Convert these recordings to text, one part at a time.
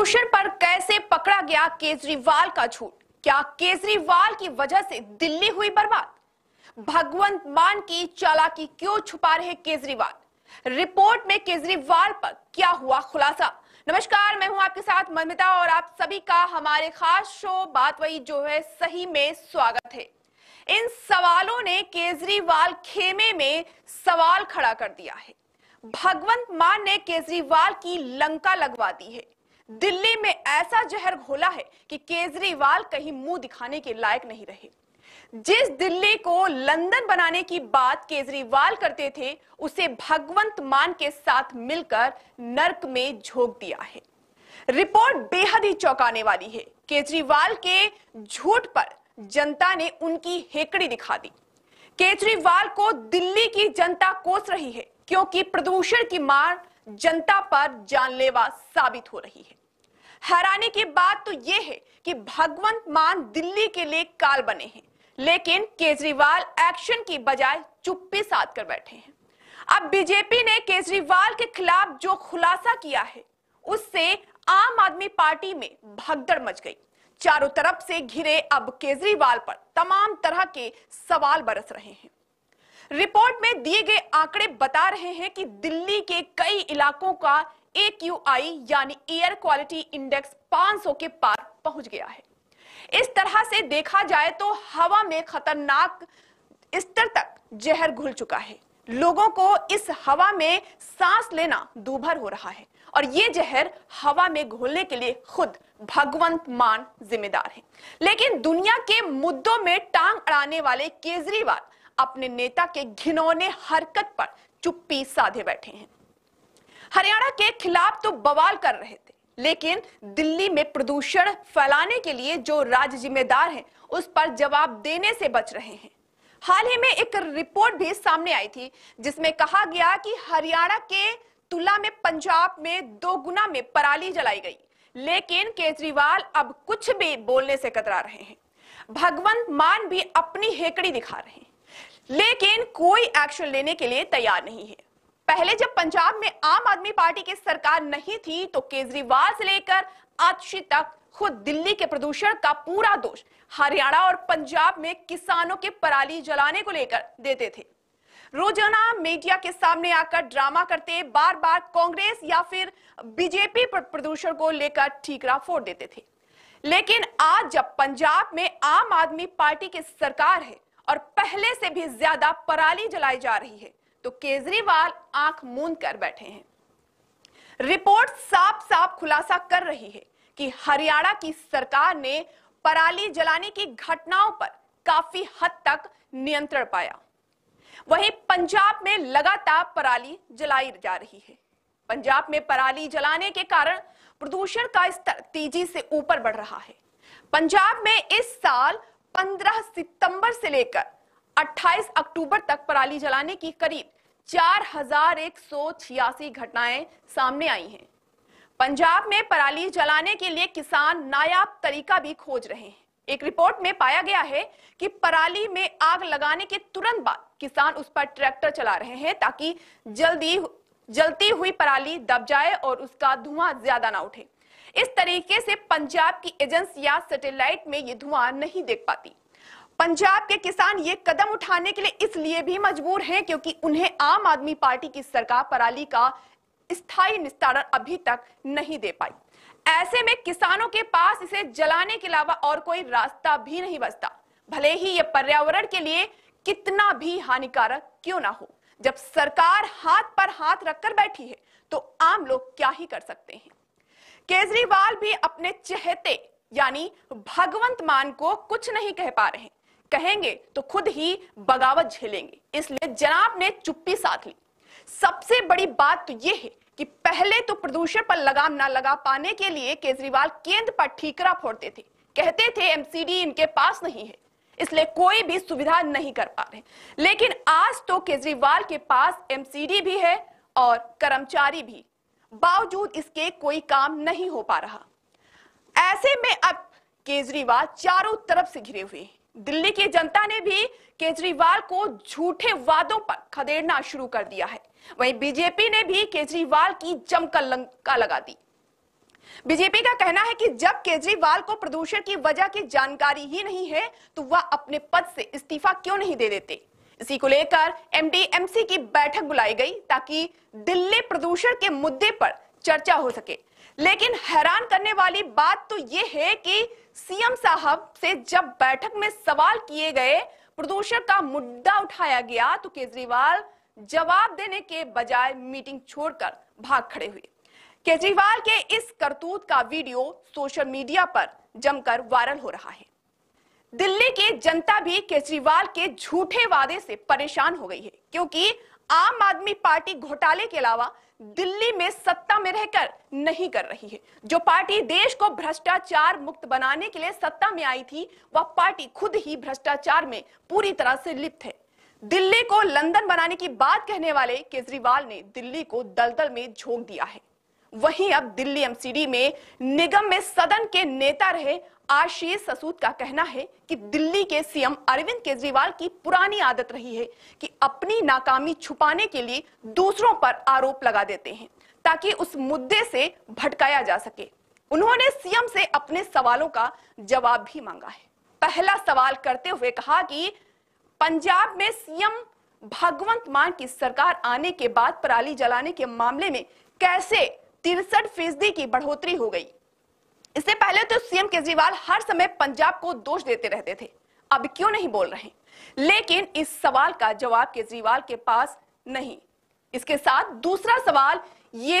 प्रदूषण पर कैसे पकड़ा गया केजरीवाल का झूठ क्या केजरीवाल की वजह से दिल्ली हुई बर्बाद भगवंत मान की चालाकी क्यों छुपा रहे केजरीवाल रिपोर्ट में केजरीवाल पर क्या हुआ खुलासा नमस्कार मैं हूं आपके साथ ममिता और आप सभी का हमारे खास शो बात वही जो है सही में स्वागत है इन सवालों ने केजरीवाल खेमे में सवाल खड़ा कर दिया है भगवंत मान ने केजरीवाल की लंका लगवा दी है दिल्ली में ऐसा जहर घोला है कि केजरीवाल कहीं मुंह दिखाने के लायक नहीं रहे जिस दिल्ली को लंदन बनाने की बात केजरीवाल करते थे उसे भगवंत मान के साथ मिलकर नरक में झोंक दिया है रिपोर्ट बेहद ही चौंकाने वाली है केजरीवाल के झूठ पर जनता ने उनकी हेकड़ी दिखा दी केजरीवाल को दिल्ली की जनता कोस रही है क्योंकि प्रदूषण की मार जनता पर जानलेवा साबित हो रही है हैरानी की बात तो ये है कि भगवंत मान दिल्ली के लिए काल बने हैं लेकिन केजरीवाल एक्शन की बजाय चुप्पी साध कर बैठे हैं अब बीजेपी ने केजरीवाल के खिलाफ जो खुलासा किया है उससे आम आदमी पार्टी में भगदड़ मच गई चारों तरफ से घिरे अब केजरीवाल पर तमाम तरह के सवाल बरस रहे हैं रिपोर्ट में दिए गए आंकड़े बता रहे हैं कि दिल्ली के कई इलाकों का AQI यानी एयर क्वालिटी इंडेक्स 500 के पार पहुंच गया है इस तरह से देखा जाए तो हवा में खतरनाक स्तर तक जहर घुल चुका है लोगों को इस हवा में सांस लेना दूभर हो रहा है और ये जहर हवा में घोलने के लिए खुद भगवंत मान जिम्मेदार है लेकिन दुनिया के मुद्दों में टांग अड़ाने वाले केजरीवाल अपने नेता के घिनौने हरकत पर चुप्पी साधे बैठे हैं हरियाणा के खिलाफ तो बवाल कर रहे थे लेकिन दिल्ली में प्रदूषण फैलाने के लिए जो राज्य जिम्मेदार हैं उस पर जवाब देने से बच रहे हैं हाल ही में एक रिपोर्ट भी सामने आई थी जिसमें कहा गया कि हरियाणा के तुला में पंजाब में दो गुना में पराली जलाई गई लेकिन केजरीवाल अब कुछ भी बोलने से कतरा रहे हैं भगवंत मान भी अपनी हेकड़ी दिखा रहे हैं लेकिन कोई एक्शन लेने के लिए तैयार नहीं है पहले जब पंजाब में आम आदमी पार्टी की सरकार नहीं थी तो केजरीवाल से लेकर आतशी तक खुद दिल्ली के प्रदूषण का पूरा दोष हरियाणा और पंजाब में किसानों के पराली जलाने को लेकर देते थे रोजाना मीडिया के सामने आकर ड्रामा करते बार बार कांग्रेस या फिर बीजेपी पर प्रदूषण को लेकर ठीकरा फोड़ देते थे लेकिन आज जब पंजाब में आम आदमी पार्टी की सरकार है और पहले से भी ज्यादा पराली जलाई जा रही है तो केजरीवाल आंख मूंद कर बैठे हैं रिपोर्ट साफ साफ खुलासा कर रही है कि हरियाणा की सरकार ने पराली जलाने की घटनाओं पर काफी हद तक नियंत्रण पाया वहीं पंजाब में लगातार पराली जलाई जा रही है पंजाब में पराली जलाने के कारण प्रदूषण का स्तर तेजी से ऊपर बढ़ रहा है पंजाब में इस साल 15 सितंबर से लेकर 28 अक्टूबर तक पराली जलाने की करीब चार घटनाएं सामने आई हैं पंजाब में पराली जलाने के लिए किसान नायाब तरीका भी खोज रहे हैं एक रिपोर्ट में पाया गया है कि पराली में आग लगाने के तुरंत बाद किसान उस पर ट्रैक्टर चला रहे हैं ताकि जल्दी जलती हुई पराली दब जाए और उसका धुआं ज्यादा ना उठे इस तरीके से पंजाब की एजेंसियां सैटेलाइट में ये धुआं नहीं देख पाती पंजाब के किसान ये कदम उठाने के लिए इसलिए भी मजबूर हैं क्योंकि उन्हें आम आदमी पार्टी की सरकार पराली का स्थायी निस्तारण अभी तक नहीं दे पाई ऐसे में किसानों के पास इसे जलाने के अलावा और कोई रास्ता भी नहीं बचता भले ही यह पर्यावरण के लिए कितना भी हानिकारक क्यों ना हो जब सरकार हाथ पर हाथ रखकर बैठी है तो आम लोग क्या ही कर सकते हैं केजरीवाल भी अपने चहेते यानी भगवंत मान को कुछ नहीं कह पा रहे कहेंगे तो खुद ही बगावत झेलेंगे इसलिए जनाब ने चुप्पी साध ली सबसे बड़ी बात तो यह है कि पहले तो प्रदूषण पर लगाम ना लगा पाने के लिए केजरीवाल केंद्र पर ठीकरा फोड़ते थे कहते थे एमसीडी इनके पास नहीं है इसलिए कोई भी सुविधा नहीं कर पा रहे लेकिन आज तो केजरीवाल के पास एमसीडी भी है और कर्मचारी भी बावजूद इसके कोई काम नहीं हो पा रहा ऐसे में अब केजरीवाल चारों तरफ से घिरे हुए हैं दिल्ली की जनता ने भी केजरीवाल को झूठे वादों पर खदेड़ना शुरू कर दिया है वहीं बीजेपी ने भी केजरीवाल की जमकर लंका लगा दी बीजेपी का कहना है कि जब केजरीवाल को प्रदूषण की वजह की जानकारी ही नहीं है तो वह अपने पद से इस्तीफा क्यों नहीं दे देते इसी को लेकर एमडीएमसी की बैठक बुलाई गई ताकि दिल्ली प्रदूषण के मुद्दे पर चर्चा हो सके लेकिन हैरान करने वाली बात तो ये है कि सीएम साहब से जब बैठक में सवाल किए गए प्रदूषण का मुद्दा उठाया गया तो केजरीवाल जवाब देने के बजाय मीटिंग छोड़कर भाग खड़े हुए केजरीवाल के इस करतूत का वीडियो सोशल मीडिया पर जमकर वायरल हो रहा है दिल्ली की जनता भी केजरीवाल के झूठे वादे से परेशान हो गई है क्योंकि आम आदमी पार्टी घोटाले के अलावा दिल्ली में सत्ता में रहकर नहीं कर रही है जो पार्टी देश को भ्रष्टाचार मुक्त बनाने के लिए सत्ता में आई थी वह पार्टी खुद ही भ्रष्टाचार में पूरी तरह से लिप्त है दिल्ली को लंदन बनाने की बात कहने वाले केजरीवाल ने दिल्ली को दलदल में झोंक दिया है वहीं अब दिल्ली एमसीडी में निगम में सदन के नेता रहे आशीष ससूद का कहना है कि दिल्ली के सीएम अरविंद केजरीवाल की पुरानी आदत रही है कि अपनी नाकामी छुपाने के लिए दूसरों पर आरोप लगा देते हैं ताकि उस मुद्दे से भटकाया जा सके उन्होंने सीएम से अपने सवालों का जवाब भी मांगा है पहला सवाल करते हुए कहा कि पंजाब में सीएम भगवंत मान की सरकार आने के बाद पराली जलाने के मामले में कैसे तिरसठ फीसदी की बढ़ोतरी हो गई इससे पहले तो सीएम केजरीवाल हर समय पंजाब को दोष देते रहते थे अब क्यों नहीं बोल रहे लेकिन इस सवाल का जवाब केजरीवाल के पास नहीं इसके साथ दूसरा सवाल ये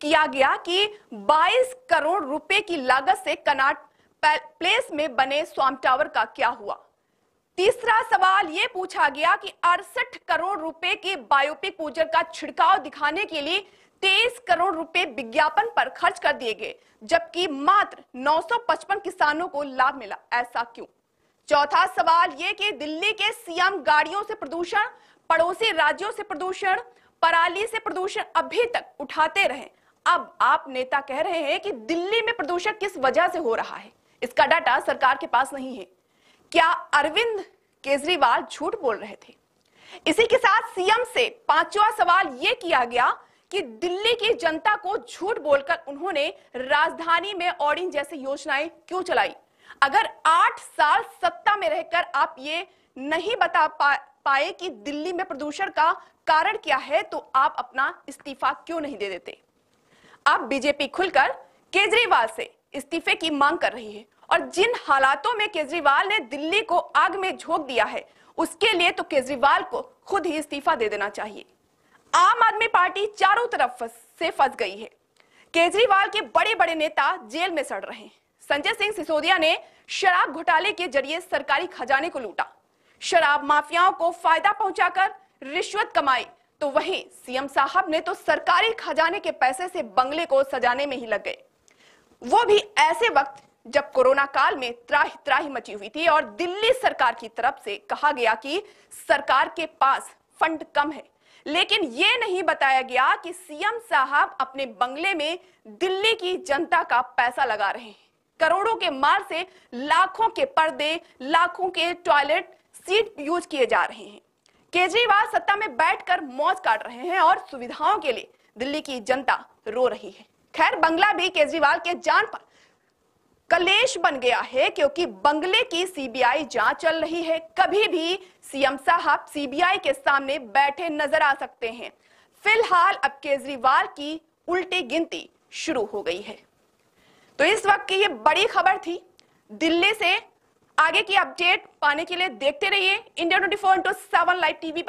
किया गया कि 22 करोड़ रुपए की लागत से कनाट प्लेस में बने स्वाम टावर का क्या हुआ तीसरा सवाल यह पूछा गया कि अड़सठ करोड़ रुपए के बायोपिक पूजन का छिड़काव दिखाने के लिए तेईस करोड़ रुपए विज्ञापन पर खर्च कर दिए गए जबकि मात्र 955 किसानों को लाभ मिला ऐसा क्यों चौथा सवाल ये कि दिल्ली के सीएम गाड़ियों से प्रदूषण पड़ोसी राज्यों से प्रदूषण पराली से प्रदूषण अभी तक उठाते रहे अब आप नेता कह रहे हैं कि दिल्ली में प्रदूषण किस वजह से हो रहा है इसका डाटा सरकार के पास नहीं है क्या अरविंद केजरीवाल झूठ बोल रहे थे इसी के साथ सीएम से पांचवा सवाल यह किया गया कि दिल्ली की जनता को झूठ बोलकर उन्होंने राजधानी में ऑडिन जैसी योजनाएं क्यों चलाई अगर आठ साल सत्ता में रहकर आप ये नहीं बता पा, पाए कि दिल्ली में प्रदूषण का कारण क्या है तो आप अपना इस्तीफा क्यों नहीं दे देते आप बीजेपी खुलकर केजरीवाल से इस्तीफे की मांग कर रही है और जिन हालातों में केजरीवाल ने दिल्ली को आग में झोंक दिया है उसके लिए तो केजरीवाल को खुद ही इस्तीफा दे देना चाहिए आम आदमी पार्टी चारों तरफ फस, से फंस गई है केजरीवाल के बड़े बड़े नेता जेल में सड़ रहे हैं संजय सिंह सिसोदिया ने शराब घोटाले के जरिए सरकारी खजाने को लूटा शराब माफियाओं को फायदा पहुंचाकर रिश्वत कमाई तो वहीं सीएम साहब ने तो सरकारी खजाने के पैसे से बंगले को सजाने में ही लग गए वो भी ऐसे वक्त जब कोरोना काल में त्राही त्राही मची हुई थी और दिल्ली सरकार की तरफ से कहा गया कि सरकार के पास फंड कम है लेकिन ये नहीं बताया गया कि सीएम साहब अपने बंगले में दिल्ली की जनता का पैसा लगा रहे हैं करोड़ों के माल से लाखों के पर्दे लाखों के टॉयलेट सीट यूज किए जा रहे हैं केजरीवाल सत्ता में बैठकर मौज काट रहे हैं और सुविधाओं के लिए दिल्ली की जनता रो रही है खैर बंगला भी केजरीवाल के जान पर कलेश बन गया है क्योंकि बंगले की सीबीआई जांच चल रही है कभी भी सीएम साहब सीबीआई के सामने बैठे नजर आ सकते हैं फिलहाल अब केजरीवाल की उल्टी गिनती शुरू हो गई है तो इस वक्त की ये बड़ी खबर थी दिल्ली से आगे की अपडेट पाने के लिए देखते रहिए India twenty four into seven live TV पर